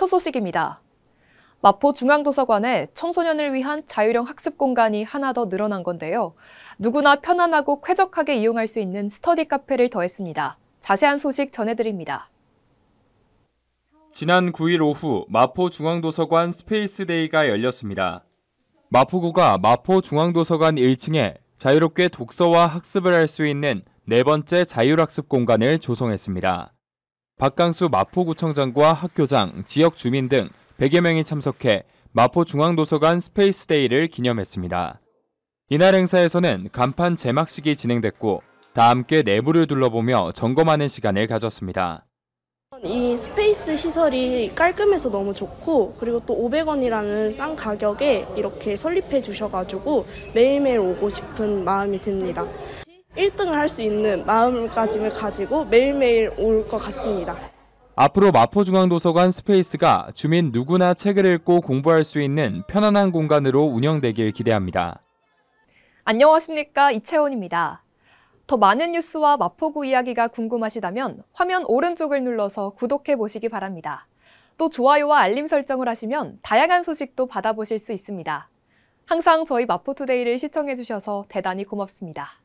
첫 소식입니다. 마포중앙도서관에 청소년을 위한 자유형 학습 공간이 하나 더 늘어난 건데요. 누구나 편안하고 쾌적하게 이용할 수 있는 스터디 카페를 더했습니다. 자세한 소식 전해드립니다. 지난 9일 오후 마포중앙도서관 스페이스데이가 열렸습니다. 마포구가 마포중앙도서관 1층에 자유롭게 독서와 학습을 할 수 있는 네 번째 자율학습 공간을 조성했습니다. 박강수 마포구청장과 학교장, 지역 주민 등 100여 명이 참석해 마포중앙도서관 스페이스데이를 기념했습니다. 이날 행사에서는 간판 제막식이 진행됐고 다 함께 내부를 둘러보며 점검하는 시간을 가졌습니다. 이 스페이스 시설이 깔끔해서 너무 좋고 그리고 또 500원이라는 싼 가격에 이렇게 설립해 주셔가지고 매일매일 오고 싶은 마음이 듭니다. 1등을 할 수 있는 마음가짐을 가지고 매일매일 올 것 같습니다. 앞으로 마포중앙도서관 스페이스가 주민 누구나 책을 읽고 공부할 수 있는 편안한 공간으로 운영되길 기대합니다. 안녕하십니까 이채원입니다. 더 많은 뉴스와 마포구 이야기가 궁금하시다면 화면 오른쪽을 눌러서 구독해 보시기 바랍니다. 또 좋아요와 알림 설정을 하시면 다양한 소식도 받아보실 수 있습니다. 항상 저희 마포투데이를 시청해 주셔서 대단히 고맙습니다.